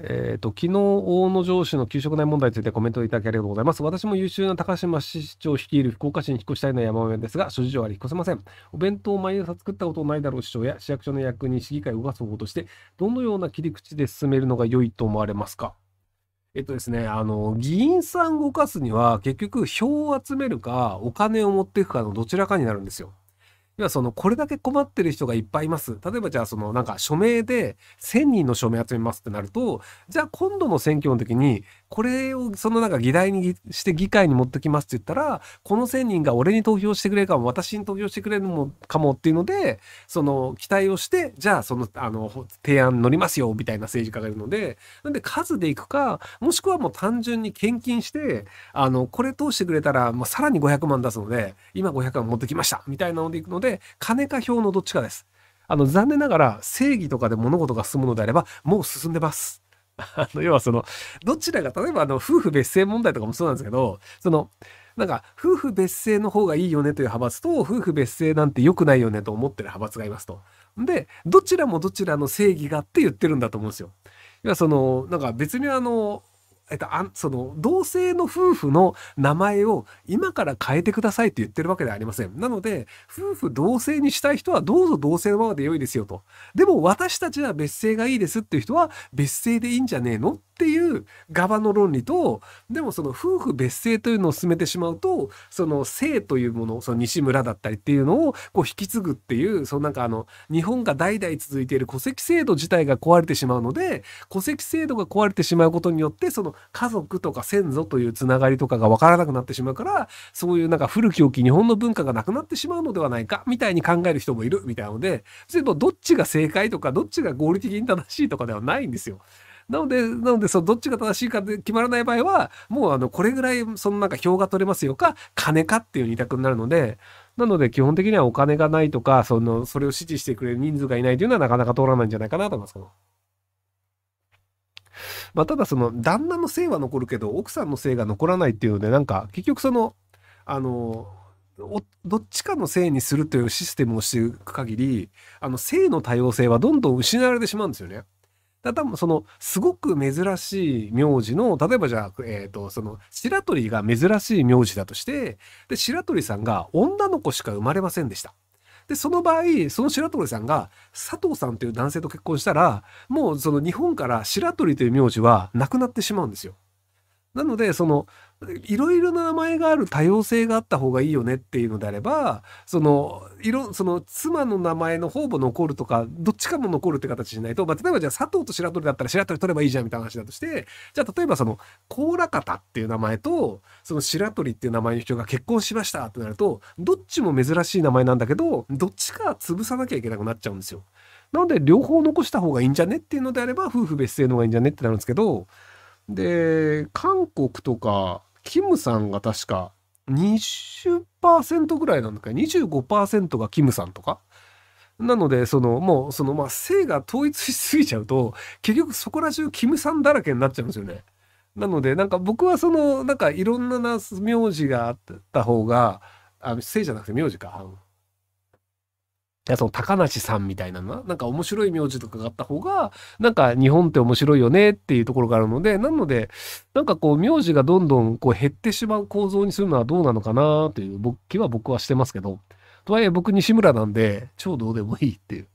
えっ、ー、と、昨日、大野城市の給食内問題についてコメントいただきありがとうございます。私も優秀な高島市長率いる福岡市に引っ越したいのは山上ですが、諸事情あり引っ越せません。お弁当を毎朝作ったことないだろう市長や市役所の役に市議会を動かす方法として、どのような切り口で進めるのが良いと思われますかえっとですね、あの、議員さん動かすには、結局、票を集めるか、お金を持っていくかのどちらかになるんですよ。要はそのこれだけ困ってる人がいっぱいいます。例えばじゃあそのなんか署名で1000人の署名集めますってなると、じゃあ今度の選挙の時にこれをそのなんか議題にして議会に持ってきますって言ったら、この1000人が俺に投票してくれるかも、私に投票してくれるのかもっていうので、その期待をして、じゃあその、あの、提案乗りますよ、みたいな政治家がいるので、なんで数でいくか、もしくはもう単純に献金して、あの、これ通してくれたら、まあ、さらに500万出すので、今500万持ってきました、みたいなのでいくので、金か票のどっちかです。あの、残念ながら正義とかで物事が進むのであれば、もう進んでます。あの要はそのどちらが例えばあの夫婦別姓問題とかもそうなんですけどそのなんか夫婦別姓の方がいいよねという派閥と夫婦別姓なんて良くないよねと思ってる派閥がいますと。でどちらもどちらの正義がって言ってるんだと思うんですよ。要はそのなんか別にあのえっと、あその同性の夫婦の名前を今から変えてくださいって言ってるわけではありません。なので、夫婦同性にしたい人はどうぞ同性のままで良いですよと。でも私たちは別姓がいいですっていう人は別姓でいいんじゃねえのっていう側の論理と、でもその夫婦別姓というのを進めてしまうと、その性というもの、その西村だったりっていうのをこう引き継ぐっていう、そのなんかあの、日本が代々続いている戸籍制度自体が壊れてしまうので、戸籍制度が壊れてしまうことによって、その家族とか先祖というつながりとかが分からなくなってしまうから、そういうなんか古き良き日本の文化がなくなってしまうのではないか、みたいに考える人もいるみたいなので、それとどっちが正解とか、どっちが合理的に正しいとかではないんですよ。なので、なので、そのどっちが正しいかで決まらない場合は、もうあの、これぐらい、そのなんか票が取れますよか、金かっていう二択になるので、なので基本的にはお金がないとか、その、それを支持してくれる人数がいないというのはなかなか通らないんじゃないかなと思いますけど。まあ、ただその、旦那の性は残るけど、奥さんの性が残らないっていうので、なんか、結局その、あの、どっちかのせいにするというシステムをしていく限り、あの、性の多様性はどんどん失われてしまうんですよね。多分そのすごく珍しい名字の例えばじゃあ、えーと、その白鳥が珍しい名字だとしてで白鳥さんが女の子しか生まれませんでした。で、その場合、その白鳥さんが佐藤さんという男性と結婚したら、もうその日本から白鳥という名字はなくなってしまうんですよ。なのでそのいろいろな名前がある多様性があった方がいいよねっていうのであればそのろその妻の名前の方も残るとかどっちかも残るって形にしないと、まあ、例えばじゃあ佐藤と白鳥だったら白鳥取ればいいじゃんみたいな話だとしてじゃあ例えばその甲羅方っていう名前とその白鳥っていう名前の人が結婚しましたってなるとどっちも珍しい名前なんだけどどっちか潰さなきゃいけなくなっちゃうんですよ。なので両方残した方がいいんじゃねっていうのであれば夫婦別姓の方がいいんじゃねってなるんですけどで、韓国とか、キムさんが確か20%ぐらいなんだか25%がキムさんとかなので、その、もう、その、まあ、性が統一しすぎちゃうと、結局そこら中、キムさんだらけになっちゃうんですよね。なので、なんか僕はその、なんかいろんな名字があった方が、あ、性じゃなくて名字か。その高梨さんみたいなな、なんか面白い名字とかがあった方が、なんか日本って面白いよねっていうところがあるので、なので、なんかこう名字がどんどんこう減ってしまう構造にするのはどうなのかなという気は僕はしてますけど、とはいえ僕西村なんで、超どうでもいいっていう。